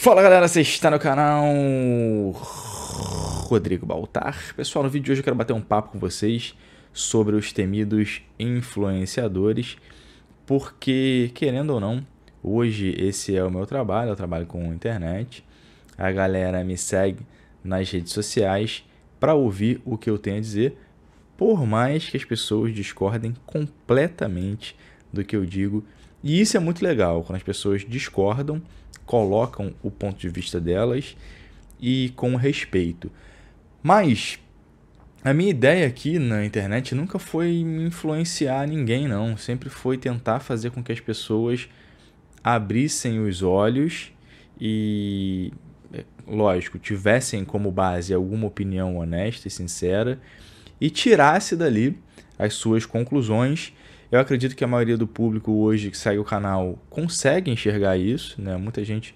Fala galera, você está no canal Rodrigo Baltar. Pessoal, no vídeo de hoje eu quero bater um papo com vocês sobre os temidos influenciadores, porque querendo ou não, hoje esse é o meu trabalho, eu trabalho com internet. A galera me segue nas redes sociais para ouvir o que eu tenho a dizer, por mais que as pessoas discordem completamente do que eu digo. E isso é muito legal, quando as pessoas discordam colocam o ponto de vista delas e com respeito. Mas a minha ideia aqui na internet nunca foi influenciar ninguém, não. Sempre foi tentar fazer com que as pessoas abrissem os olhos e, é, lógico, tivessem como base alguma opinião honesta e sincera e tirasse dali as suas conclusões eu acredito que a maioria do público hoje que segue o canal consegue enxergar isso, né? Muita gente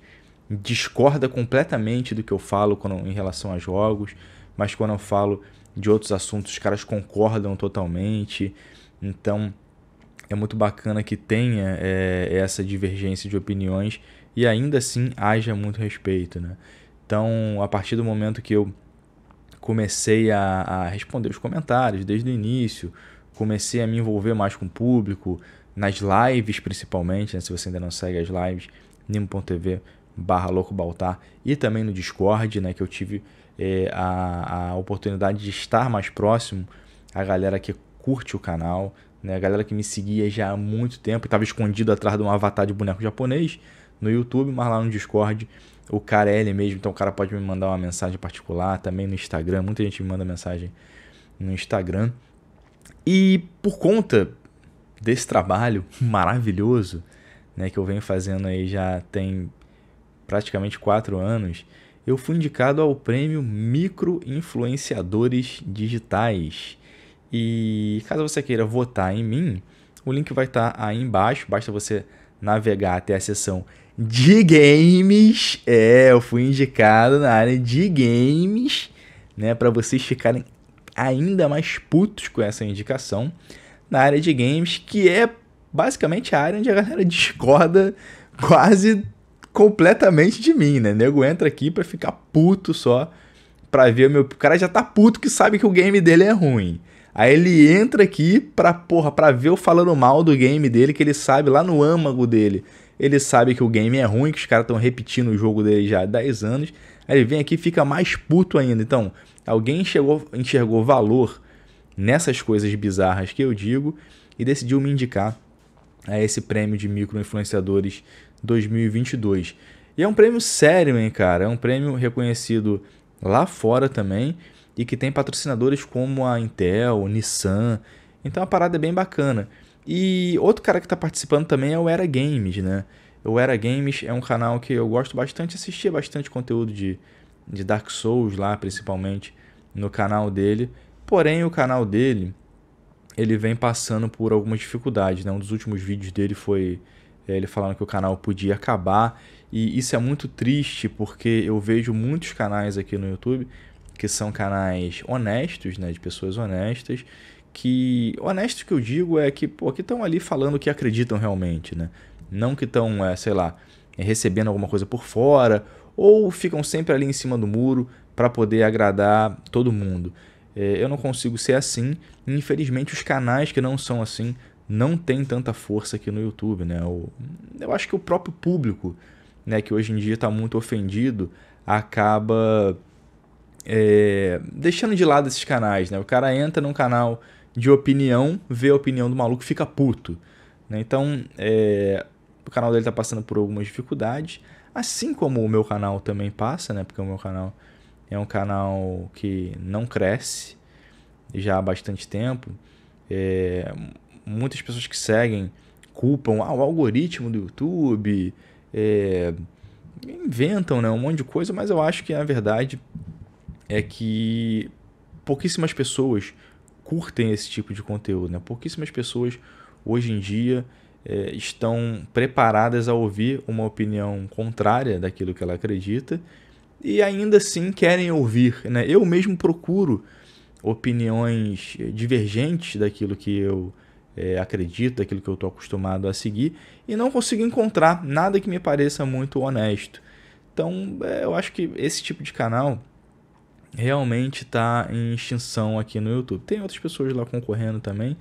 discorda completamente do que eu falo quando, em relação a jogos, mas quando eu falo de outros assuntos, os caras concordam totalmente. Então, é muito bacana que tenha é, essa divergência de opiniões e ainda assim haja muito respeito, né? Então, a partir do momento que eu comecei a, a responder os comentários desde o início, comecei a me envolver mais com o público, nas lives principalmente, né? se você ainda não segue as lives, nimo.tv barra loucobaltar e também no Discord, né, que eu tive eh, a, a oportunidade de estar mais próximo a galera que curte o canal, né, a galera que me seguia já há muito tempo, estava escondido atrás de um avatar de boneco japonês no YouTube, mas lá no Discord o cara é ele mesmo, então o cara pode me mandar uma mensagem particular, também no Instagram, muita gente me manda mensagem no Instagram, e por conta desse trabalho maravilhoso, né, que eu venho fazendo aí já tem praticamente quatro anos, eu fui indicado ao prêmio Micro Influenciadores Digitais. E caso você queira votar em mim, o link vai estar tá aí embaixo, basta você navegar até a seção de games. É, eu fui indicado na área de games, né, para vocês ficarem ainda mais putos com essa indicação na área de games, que é basicamente a área onde a galera discorda quase completamente de mim, né? O nego entra aqui pra ficar puto só, pra ver o meu. O cara já tá puto que sabe que o game dele é ruim. Aí ele entra aqui pra, porra, pra ver eu falando mal do game dele, que ele sabe lá no âmago dele. Ele sabe que o game é ruim, que os caras estão repetindo o jogo dele já há 10 anos. Aí ele vem aqui e fica mais puto ainda. Então, alguém enxergou, enxergou valor nessas coisas bizarras que eu digo e decidiu me indicar a esse prêmio de microinfluenciadores 2022. E é um prêmio sério, hein, cara? É um prêmio reconhecido lá fora também e que tem patrocinadores como a Intel, Nissan. Então a parada é bem bacana. E outro cara que está participando também é o Era Games, né? O Era Games é um canal que eu gosto bastante, assisti bastante conteúdo de, de Dark Souls lá, principalmente, no canal dele. Porém, o canal dele, ele vem passando por algumas dificuldades, né? Um dos últimos vídeos dele foi é, ele falando que o canal podia acabar. E isso é muito triste, porque eu vejo muitos canais aqui no YouTube que são canais honestos, né? De pessoas honestas, que honesto que eu digo é que pô, que estão ali falando o que acreditam realmente, né? não que estão, é, sei lá, recebendo alguma coisa por fora, ou ficam sempre ali em cima do muro para poder agradar todo mundo. É, eu não consigo ser assim, infelizmente os canais que não são assim não têm tanta força aqui no YouTube, né? eu eu acho que o próprio público, né, que hoje em dia está muito ofendido, acaba é, deixando de lado esses canais, né? O cara entra num canal de opinião, vê a opinião do maluco, fica puto. Né? Então, é, o canal dele tá passando por algumas dificuldades, assim como o meu canal também passa, né? Porque o meu canal é um canal que não cresce já há bastante tempo. É, muitas pessoas que seguem culpam ah, o algoritmo do YouTube, é, inventam né, um monte de coisa, mas eu acho que na verdade é que pouquíssimas pessoas curtem esse tipo de conteúdo, né? Pouquíssimas pessoas hoje em dia é, estão preparadas a ouvir uma opinião contrária daquilo que ela acredita e ainda assim querem ouvir. Né? Eu mesmo procuro opiniões eh, divergentes daquilo que eu é, acredito, daquilo que eu estou acostumado a seguir e não consigo encontrar nada que me pareça muito honesto. Então, é, eu acho que esse tipo de canal realmente está em extinção aqui no YouTube. Tem outras pessoas lá concorrendo também.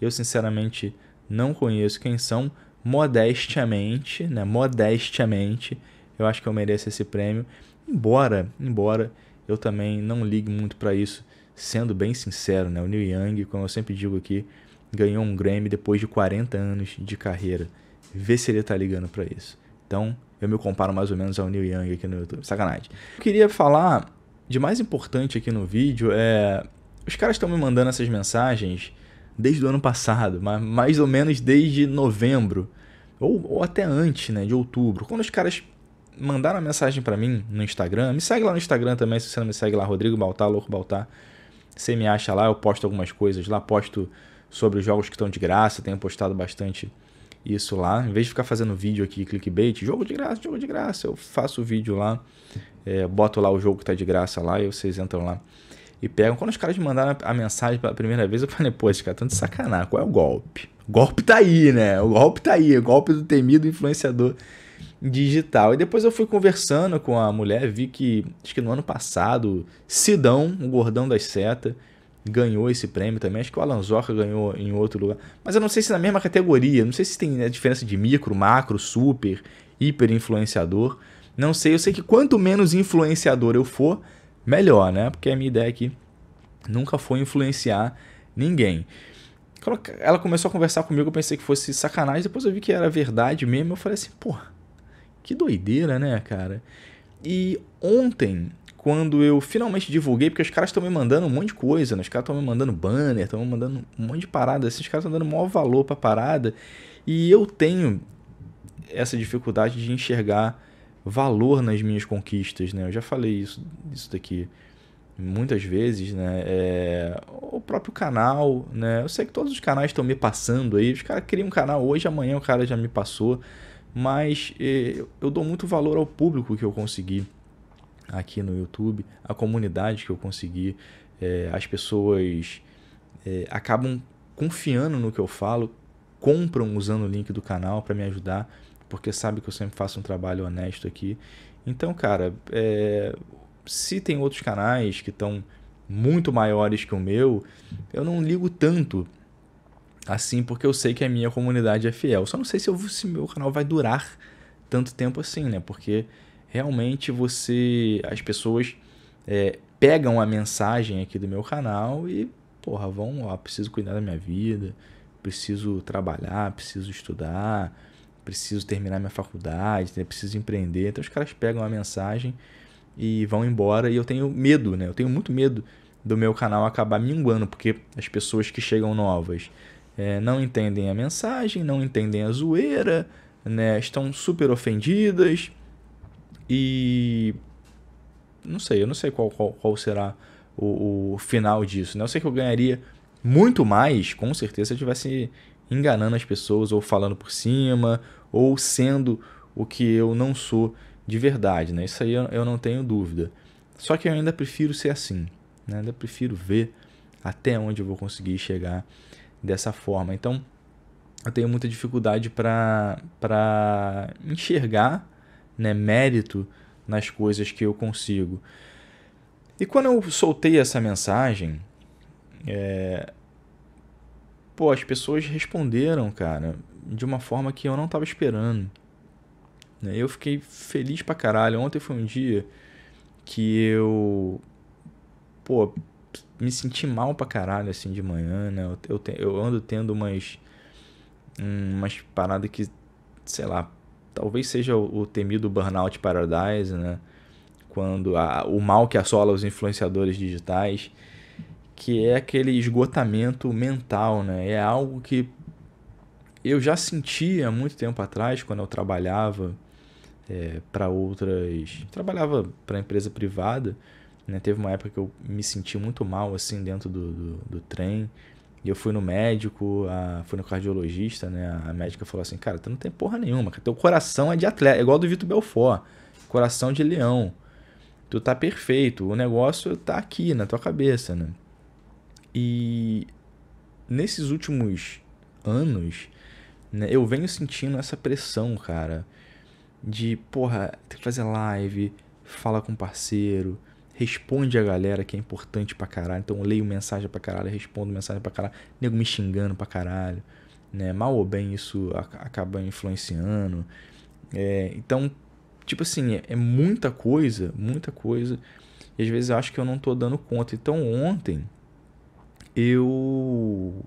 Eu, sinceramente, não conheço quem são, modestamente, né? Modestamente, eu acho que eu mereço esse prêmio. Embora, embora eu também não ligue muito para isso, sendo bem sincero, né? O Neil Young, como eu sempre digo aqui, ganhou um Grammy depois de 40 anos de carreira. Vê se ele tá ligando para isso. Então, eu me comparo mais ou menos ao Neil Young aqui no YouTube. Sacanagem. Eu queria falar de mais importante aqui no vídeo é os caras estão me mandando essas mensagens desde o ano passado, mas mais ou menos desde novembro, ou, ou até antes, né, de outubro, quando os caras mandaram a mensagem para mim no Instagram, me segue lá no Instagram também, se você não me segue lá, Rodrigo Baltar, Louco Baltar, você me acha lá, eu posto algumas coisas lá, posto sobre os jogos que estão de graça, tenho postado bastante isso lá, em vez de ficar fazendo vídeo aqui, clickbait, jogo de graça, jogo de graça, eu faço o vídeo lá, é, boto lá o jogo que tá de graça lá e vocês entram lá e pegam. Quando os caras mandaram a mensagem pela primeira vez, eu falei, pô, esse cara tá estão sacanagem, qual é o golpe? O golpe tá aí, né? O golpe tá aí, o golpe do temido influenciador digital. E depois eu fui conversando com a mulher, vi que, acho que no ano passado, Sidão, o gordão das setas, ganhou esse prêmio também. Acho que o Alanzoca ganhou em outro lugar. Mas eu não sei se na mesma categoria, não sei se tem a né, diferença de micro, macro, super, hiper influenciador. Não sei, eu sei que quanto menos influenciador eu for, melhor, né? Porque a minha ideia aqui nunca foi influenciar ninguém. Ela começou a conversar comigo, eu pensei que fosse sacanagem, depois eu vi que era verdade mesmo. Eu falei assim, pô, que doideira, né, cara? E ontem, quando eu finalmente divulguei, porque os caras estão me mandando um monte de coisa, né? Os caras estão me mandando banner, estão me mandando um monte de parada, esses assim, caras estão dando maior valor pra parada. E eu tenho essa dificuldade de enxergar valor nas minhas conquistas, né? Eu já falei isso, isso daqui muitas vezes, né? É, o próprio canal, né? Eu sei que todos os canais estão me passando aí. Os caras criam um canal hoje, amanhã o cara já me passou. Mas é, eu dou muito valor ao público que eu consegui aqui no YouTube, a comunidade que eu consegui. É, as pessoas é, acabam confiando no que eu falo, compram usando o link do canal para me ajudar porque sabe que eu sempre faço um trabalho honesto aqui. Então, cara, é, se tem outros canais que estão muito maiores que o meu, eu não ligo tanto assim, porque eu sei que a minha comunidade é fiel. Só não sei se, eu, se meu canal vai durar tanto tempo assim, né? Porque realmente você. As pessoas é, pegam a mensagem aqui do meu canal e, porra, vão, lá, preciso cuidar da minha vida, preciso trabalhar, preciso estudar preciso terminar minha faculdade, né, preciso empreender. Então os caras pegam a mensagem e vão embora. E eu tenho medo, né? Eu tenho muito medo do meu canal acabar minguando, porque as pessoas que chegam novas é, não entendem a mensagem, não entendem a zoeira, né? Estão super ofendidas e não sei, eu não sei qual, qual, qual será o, o, final disso. Né? Eu sei que eu ganharia muito mais, com certeza, se eu tivesse enganando as pessoas ou falando por cima ou sendo o que eu não sou de verdade, né? Isso aí eu, não tenho dúvida. Só que eu ainda prefiro ser assim, né? Ainda prefiro ver até onde eu vou conseguir chegar dessa forma. Então, eu tenho muita dificuldade para para enxergar, né, mérito nas coisas que eu consigo. E quando eu soltei essa mensagem, é, pô, as pessoas responderam, cara, de uma forma que eu não tava esperando. Né? Eu fiquei feliz pra caralho. Ontem foi um dia que eu, pô, me senti mal pra caralho, assim, de manhã, né? Eu, eu, te, eu ando tendo umas, hum, umas paradas que, sei lá, talvez seja o, o temido Burnout Paradise, né? Quando a, o mal que assola os influenciadores digitais que é aquele esgotamento mental, né? É algo que eu já sentia muito tempo atrás quando eu trabalhava é, para outras, trabalhava para empresa privada, né? Teve uma época que eu me senti muito mal assim dentro do, do, do trem. E eu fui no médico, a, fui no cardiologista, né? A médica falou assim, cara, tu não tem porra nenhuma, teu coração é de atleta, igual do Vitor Belfort, coração de leão. Tu tá perfeito, o negócio tá aqui na tua cabeça, né? E nesses últimos anos, né, eu venho sentindo essa pressão, cara, de, porra, tem que fazer live, fala com parceiro, responde a galera que é importante pra caralho. Então eu leio mensagem pra caralho, respondo mensagem pra caralho, nego me xingando pra caralho, né? Mal ou bem isso acaba influenciando. É, então, tipo assim, é, é muita coisa, muita coisa. E às vezes eu acho que eu não tô dando conta. Então ontem eu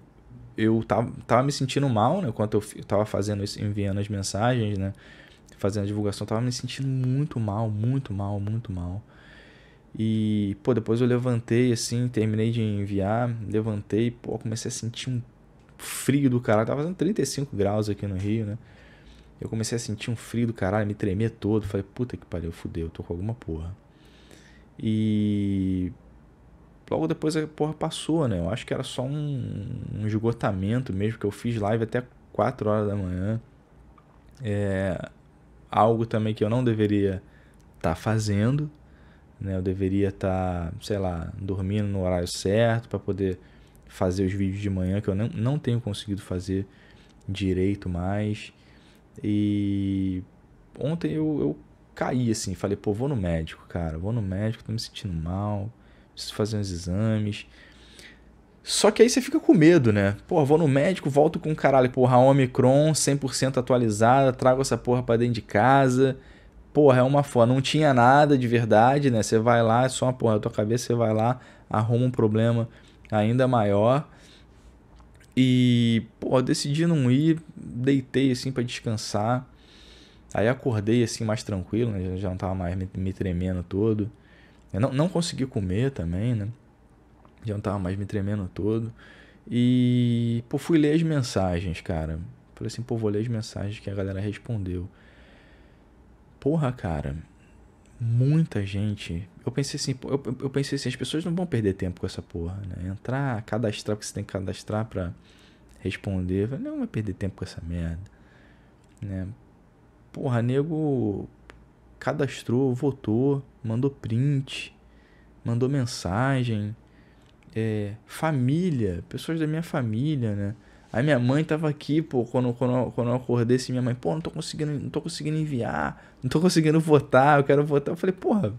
eu tava, tava me sentindo mal, né? Enquanto eu, eu tava fazendo isso, enviando as mensagens, né? Fazendo a divulgação, tava me sentindo muito mal, muito mal, muito mal. E, pô, depois eu levantei, assim, terminei de enviar, levantei, pô, comecei a sentir um frio do caralho. Tava fazendo 35 graus aqui no Rio, né? Eu comecei a sentir um frio do caralho, me tremer todo. Falei, puta que pariu, fudeu, tô com alguma porra. E Logo depois a porra passou, né? Eu acho que era só um, um esgotamento mesmo, que eu fiz live até 4 horas da manhã. É algo também que eu não deveria estar tá fazendo, né? Eu deveria estar, tá, sei lá, dormindo no horário certo para poder fazer os vídeos de manhã, que eu não, não tenho conseguido fazer direito mais. E ontem eu, eu caí assim, falei, pô, vou no médico, cara, vou no médico, tô me sentindo mal preciso fazer uns exames. Só que aí você fica com medo, né? Porra, vou no médico, volto com caralho. Porra, Omicron 100% atualizada, trago essa porra pra dentro de casa. Porra, é uma foda. Não tinha nada de verdade, né? Você vai lá, é só uma porra da tua cabeça, você vai lá, arruma um problema ainda maior. E, porra, decidi não ir, deitei assim para descansar. Aí acordei assim mais tranquilo, né? Já não tava mais me tremendo todo. Eu não, não consegui comer também, né? Já não tava mais me tremendo todo. E, pô, fui ler as mensagens, cara. Falei assim, pô, vou ler as mensagens que a galera respondeu. Porra, cara. Muita gente. Eu pensei assim, eu, eu pensei assim, as pessoas não vão perder tempo com essa porra, né? Entrar, cadastrar, porque você tem que cadastrar pra responder. Falei, não vai perder tempo com essa merda, né? Porra, nego cadastrou, votou, mandou print, mandou mensagem. É, família, pessoas da minha família, né? Aí minha mãe tava aqui, pô, quando, quando, quando eu acordei assim, minha mãe, pô, não tô conseguindo, não tô conseguindo enviar, não tô conseguindo votar, eu quero votar. Eu falei, porra,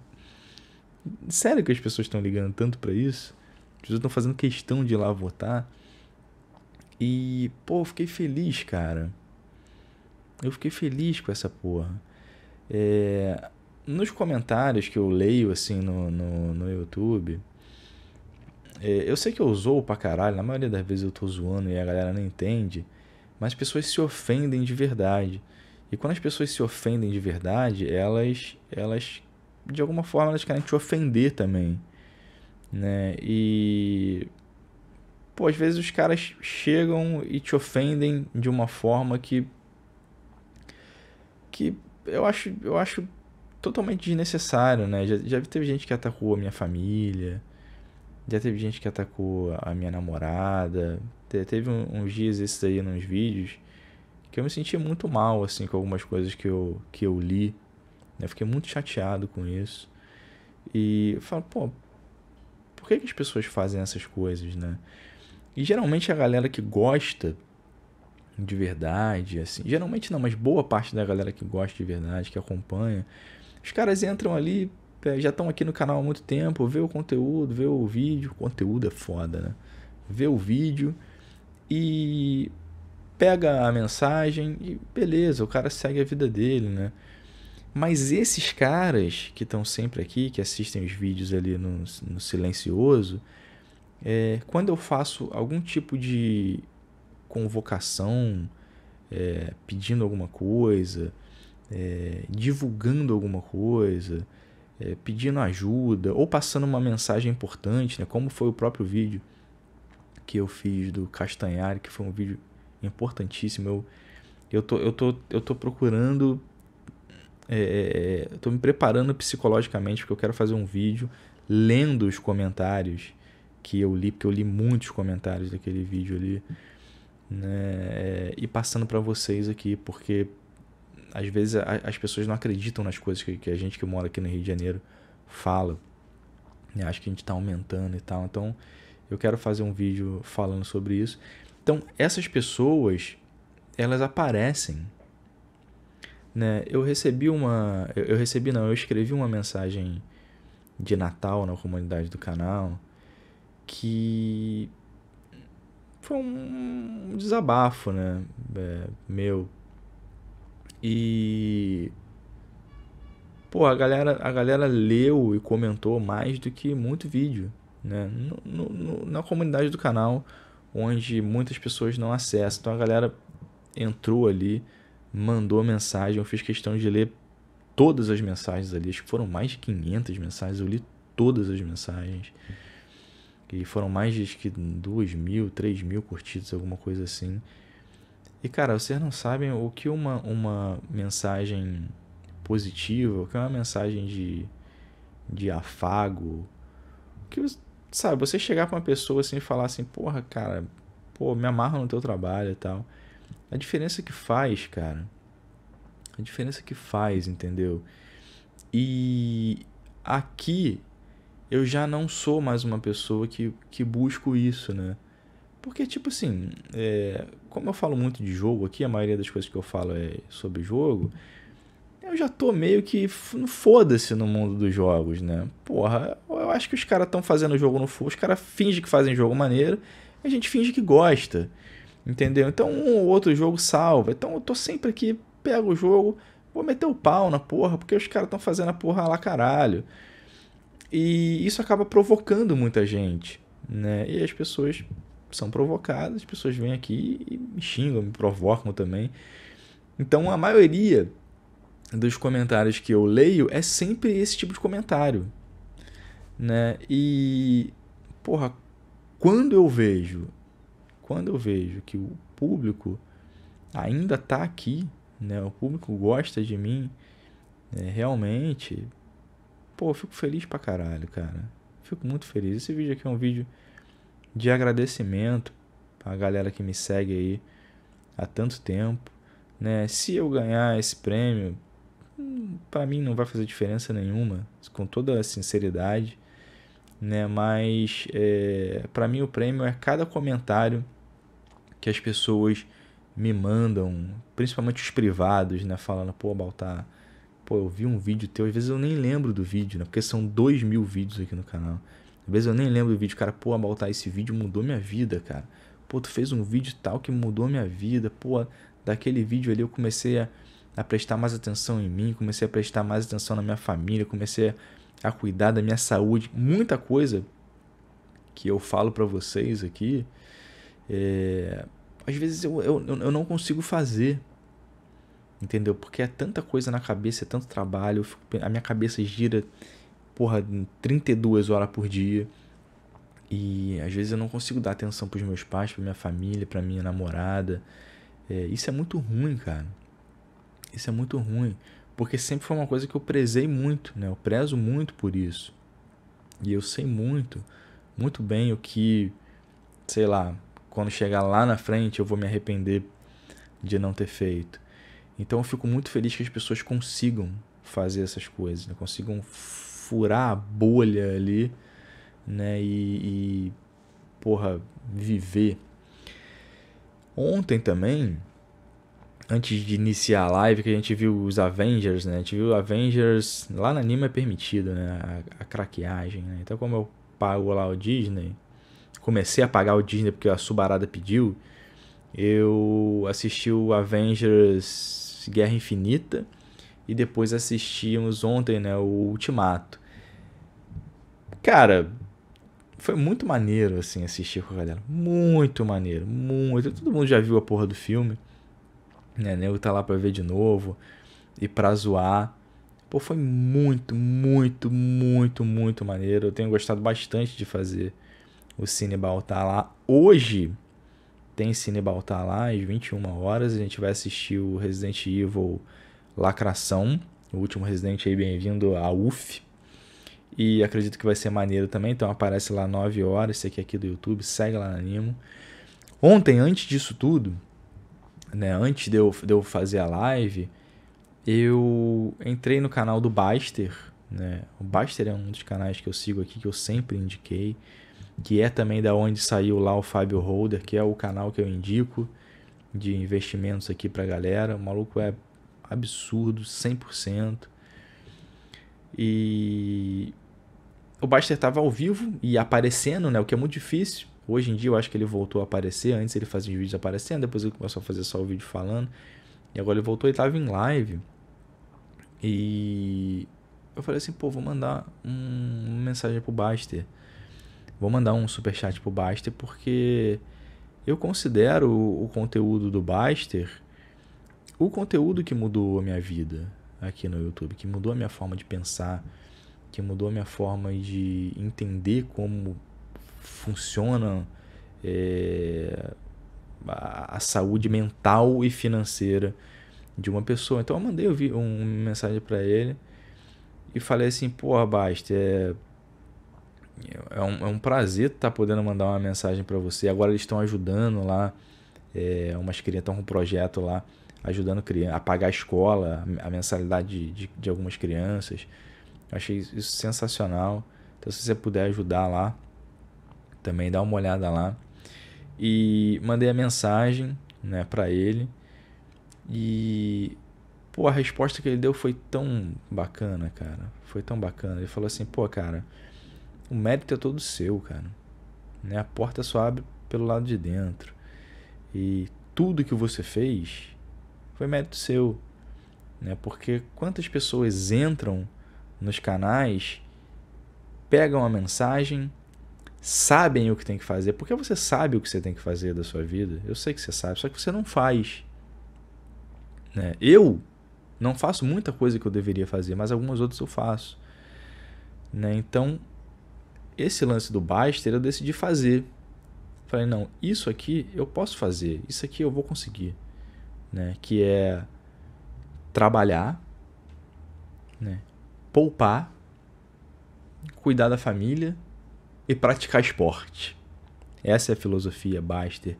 sério que as pessoas estão ligando tanto para isso? As pessoas estão fazendo questão de ir lá votar. E, pô, eu fiquei feliz, cara. Eu fiquei feliz com essa porra. É, nos comentários que eu leio assim no, no, no YouTube, é, eu sei que eu zoo pra caralho, na maioria das vezes eu tô zoando e a galera não entende, mas as pessoas se ofendem de verdade. E quando as pessoas se ofendem de verdade, elas, elas de alguma forma, elas querem te ofender também. Né? E. Pô, às vezes os caras chegam e te ofendem de uma forma que. que eu acho, eu acho totalmente desnecessário, né? Já, já teve gente que atacou a minha família, já teve gente que atacou a minha namorada. Teve uns dias esses aí nos vídeos que eu me senti muito mal, assim, com algumas coisas que eu, que eu li. Né? Eu fiquei muito chateado com isso. E eu falo, pô, por que, que as pessoas fazem essas coisas, né? E geralmente a galera que gosta de verdade, assim. Geralmente não, mas boa parte da galera que gosta de verdade, que acompanha, os caras entram ali, é, já estão aqui no canal há muito tempo, vê o conteúdo, vê o vídeo, o conteúdo é foda, né? Vê o vídeo e pega a mensagem e beleza, o cara segue a vida dele, né? Mas esses caras que estão sempre aqui, que assistem os vídeos ali no, no silencioso, é, quando eu faço algum tipo de convocação, é, pedindo alguma coisa, é, divulgando alguma coisa, é, pedindo ajuda ou passando uma mensagem importante, né? como foi o próprio vídeo que eu fiz do Castanhar, que foi um vídeo importantíssimo. Eu, eu, tô, eu, tô, eu tô procurando, é, é, tô me preparando psicologicamente porque eu quero fazer um vídeo lendo os comentários que eu li, porque eu li muitos comentários daquele vídeo ali né? É, e passando para vocês aqui, porque às vezes a, as pessoas não acreditam nas coisas que, que, a gente que mora aqui no Rio de Janeiro fala. Né? Acho que a gente está aumentando e tal. Então, eu quero fazer um vídeo falando sobre isso. Então, essas pessoas, elas aparecem. Né? Eu recebi uma. Eu, eu recebi, não, eu escrevi uma mensagem de Natal na comunidade do canal que foi um desabafo, né? É, meu. E. Pô, a galera, a galera leu e comentou mais do que muito vídeo, né? No, no, na comunidade do canal, onde muitas pessoas não acessam. Então a galera entrou ali, mandou mensagem. Eu fiz questão de ler todas as mensagens ali. Acho que foram mais de 500 mensagens. Eu li todas as mensagens que foram mais de que duas mil, três mil curtidas, alguma coisa assim. E cara, vocês não sabem o que uma, uma mensagem positiva, o que é uma mensagem de, de afago, que sabe, você chegar pra uma pessoa assim e falar assim, porra, cara, pô, me amarra no teu trabalho e tal. A diferença que faz, cara. A diferença que faz, entendeu? E aqui eu já não sou mais uma pessoa que, que busco isso, né? Porque, tipo assim, é, como eu falo muito de jogo aqui, a maioria das coisas que eu falo é sobre jogo, eu já tô meio que foda-se no mundo dos jogos, né? Porra, eu acho que os caras estão fazendo jogo no full, os caras fingem que fazem jogo maneiro, a gente finge que gosta, entendeu? Então um ou outro jogo salva, então eu tô sempre aqui, pego o jogo, vou meter o pau na porra, porque os caras estão fazendo a porra lá caralho. E isso acaba provocando muita gente, né? E as pessoas são provocadas, as pessoas vêm aqui e me xingam, me provocam também. Então a maioria dos comentários que eu leio é sempre esse tipo de comentário, né? E porra, quando eu vejo, quando eu vejo que o público ainda tá aqui, né? O público gosta de mim, né? realmente Pô, eu fico feliz pra caralho, cara. Fico muito feliz. Esse vídeo aqui é um vídeo de agradecimento a galera que me segue aí há tanto tempo, né? Se eu ganhar esse prêmio, hum, para mim não vai fazer diferença nenhuma, com toda a sinceridade, né? Mas é, para mim o prêmio é cada comentário que as pessoas me mandam, principalmente os privados, né? Falando, pô, Baltar, pô, eu vi um vídeo teu, às vezes eu nem lembro do vídeo, né? Porque são dois mil vídeos aqui no canal. Às vezes eu nem lembro do vídeo, cara, pô, amaltar esse vídeo mudou minha vida, cara. Pô, tu fez um vídeo tal que mudou minha vida, pô, daquele vídeo ali eu comecei a, a prestar mais atenção em mim, comecei a prestar mais atenção na minha família, comecei a, a cuidar da minha saúde, muita coisa que eu falo para vocês aqui, é, às vezes eu, eu, eu não consigo fazer, Entendeu? Porque é tanta coisa na cabeça, é tanto trabalho, fico, a minha cabeça gira, porra, 32 horas por dia. E às vezes eu não consigo dar atenção pros meus pais, pra minha família, pra minha namorada. É, isso é muito ruim, cara. Isso é muito ruim. Porque sempre foi uma coisa que eu prezei muito, né? Eu prezo muito por isso. E eu sei muito, muito bem o que, sei lá, quando chegar lá na frente eu vou me arrepender de não ter feito. Então eu fico muito feliz que as pessoas consigam fazer essas coisas, né? consigam furar a bolha ali, né? E, e porra, viver. Ontem também, antes de iniciar a live, que a gente viu os Avengers, né? A gente viu Avengers lá na Nima é permitido, né? A, a craqueagem, né? Então, como eu pago lá o Disney, comecei a pagar o Disney porque a Subarada pediu eu assisti o Avengers Guerra Infinita e depois assistimos ontem, né, o Ultimato. Cara, foi muito maneiro assim assistir com a galera. Muito maneiro, muito. Todo mundo já viu a porra do filme. Né, nego tá lá para ver de novo e pra zoar. Pô, foi muito, muito, muito, muito maneiro. Eu tenho gostado bastante de fazer o Cinebaltar tá lá. Hoje, tem Cine Baltar tá lá às 21 horas. A gente vai assistir o Resident Evil Lacração, o último Resident aí, bem-vindo à UF. E acredito que vai ser maneiro também, então aparece lá 9 horas, esse aqui, é aqui do YouTube, segue lá na Animo. Ontem, antes disso tudo, né, antes de eu, de eu fazer a live, eu entrei no canal do Baster, né? O Baster é um dos canais que eu sigo aqui, que eu sempre indiquei que é também da onde saiu lá o Fábio Holder, que é o canal que eu indico de investimentos aqui pra galera. O maluco é absurdo, 100%. E o Baster estava ao vivo e aparecendo, né? O que é muito difícil. Hoje em dia eu acho que ele voltou a aparecer. Antes ele fazia vídeos aparecendo, depois ele começou a fazer só o vídeo falando. E agora ele voltou e estava em live. E eu falei assim, pô, vou mandar um... uma mensagem pro Baster vou mandar um super chat pro Baster porque eu considero o conteúdo do Baster o conteúdo que mudou a minha vida aqui no YouTube, que mudou a minha forma de pensar, que mudou a minha forma de entender como funciona é, a, a saúde mental e financeira de uma pessoa. Então eu mandei eu vi, um, uma mensagem para ele e falei assim, porra, Baster, é, é um, é um prazer estar tá podendo mandar uma mensagem para você. Agora eles estão ajudando lá, é, umas crianças estão com um projeto lá, ajudando criança, a pagar a escola, a mensalidade de, de, de algumas crianças. Eu achei isso sensacional. Então, se você puder ajudar lá, também dá uma olhada lá. E mandei a mensagem né, para ele. E pô, a resposta que ele deu foi tão bacana, cara. Foi tão bacana. Ele falou assim: pô, cara, o mérito é todo seu, cara. Né? A porta só abre pelo lado de dentro. E tudo que você fez foi mérito seu. Né? Porque quantas pessoas entram nos canais, pegam a mensagem, sabem o que tem que fazer. Porque você sabe o que você tem que fazer da sua vida. Eu sei que você sabe, só que você não faz. Né? Eu não faço muita coisa que eu deveria fazer, mas algumas outras eu faço. Né? Então, esse lance do Baster eu decidi fazer. Falei, não, isso aqui eu posso fazer, isso aqui eu vou conseguir. Né? Que é trabalhar, né? poupar, cuidar da família e praticar esporte. Essa é a filosofia Baster.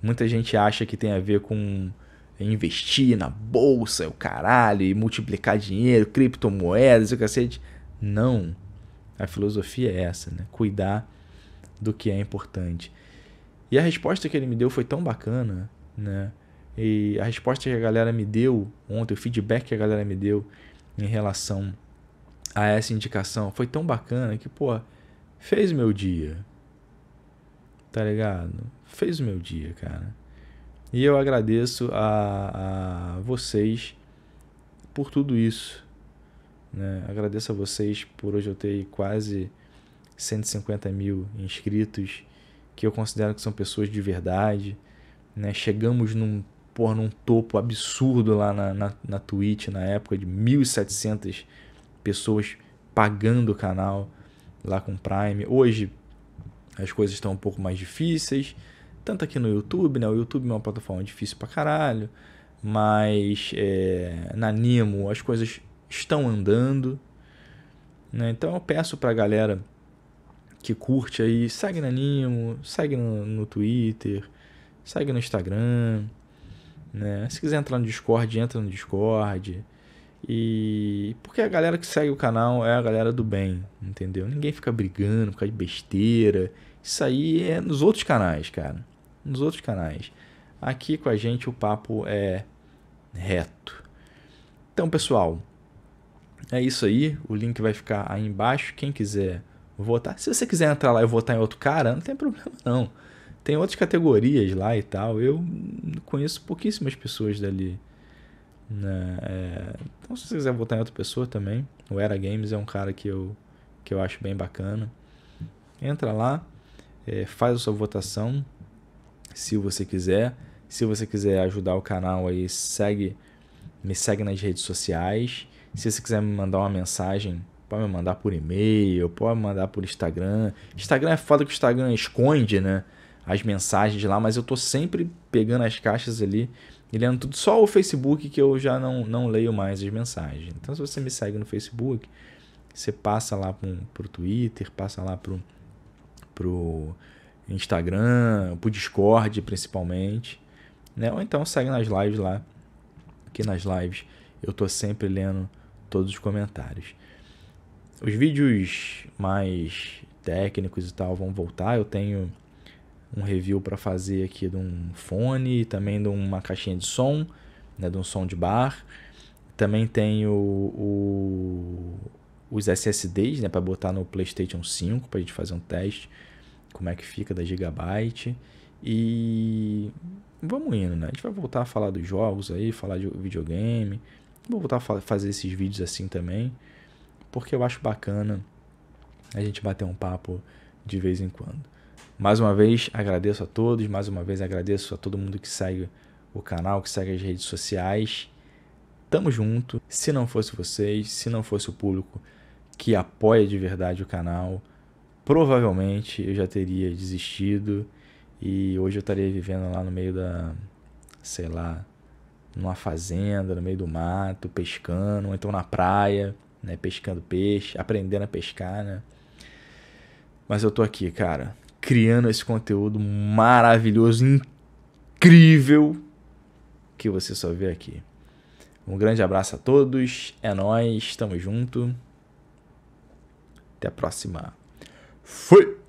Muita gente acha que tem a ver com investir na bolsa, o caralho, e multiplicar dinheiro, criptomoedas, o cacete. Não. A filosofia é essa, né? Cuidar do que é importante. E a resposta que ele me deu foi tão bacana, né? E a resposta que a galera me deu ontem, o feedback que a galera me deu em relação a essa indicação foi tão bacana que, pô, fez meu dia. Tá ligado? Fez o meu dia, cara. E eu agradeço a, a vocês por tudo isso, né? Agradeço a vocês por hoje eu ter quase 150 mil inscritos, que eu considero que são pessoas de verdade. Né? Chegamos num, porra, num topo absurdo lá na, na, na Twitch na época, de 1.700 pessoas pagando o canal lá com Prime. Hoje as coisas estão um pouco mais difíceis, tanto aqui no YouTube, né? O YouTube é uma plataforma difícil pra caralho, mas é, na Nimo as coisas estão andando. Né? Então eu peço para a galera que curte aí, segue no Animo, segue no, no Twitter, segue no Instagram. Né? Se quiser entrar no Discord, entra no Discord. E porque a galera que segue o canal é a galera do bem, entendeu? Ninguém fica brigando fica de besteira. Isso aí é nos outros canais, cara. Nos outros canais. Aqui com a gente o papo é reto. Então, pessoal, é isso aí, o link vai ficar aí embaixo. Quem quiser votar, se você quiser entrar lá e votar em outro cara, não tem problema não. Tem outras categorias lá e tal. Eu conheço pouquíssimas pessoas dali. Né? É... Então, se você quiser votar em outra pessoa também, o Era Games é um cara que eu, que eu acho bem bacana. Entra lá, é, faz a sua votação se você quiser. Se você quiser ajudar o canal aí, segue, me segue nas redes sociais. Se você quiser me mandar uma mensagem, pode me mandar por e-mail, pode me mandar por Instagram. Instagram é foda que o Instagram esconde, né? As mensagens lá, mas eu tô sempre pegando as caixas ali e lendo tudo. Só o Facebook que eu já não, não leio mais as mensagens. Então, se você me segue no Facebook, você passa lá pro, pro Twitter, passa lá pro, pro Instagram, pro Discord principalmente. Né? Ou então segue nas lives lá. Que nas lives eu tô sempre lendo todos os comentários. Os vídeos mais técnicos e tal vão voltar. Eu tenho um review para fazer aqui de um fone, também de uma caixinha de som, né, de um som de bar. Também tenho o, os SSDs né, para botar no PlayStation 5 para a gente fazer um teste, como é que fica da Gigabyte. E vamos indo, né? A gente vai voltar a falar dos jogos aí, falar de videogame. Vou voltar a fazer esses vídeos assim também, porque eu acho bacana a gente bater um papo de vez em quando. Mais uma vez agradeço a todos, mais uma vez agradeço a todo mundo que segue o canal, que segue as redes sociais. Tamo junto. Se não fosse vocês, se não fosse o público que apoia de verdade o canal, provavelmente eu já teria desistido e hoje eu estaria vivendo lá no meio da, sei lá, numa fazenda, no meio do mato, pescando, ou então na praia, né, pescando peixe, aprendendo a pescar, né? Mas eu tô aqui, cara, criando esse conteúdo maravilhoso, incrível que você só vê aqui. Um grande abraço a todos, é nós, tamo junto. Até a próxima. Fui.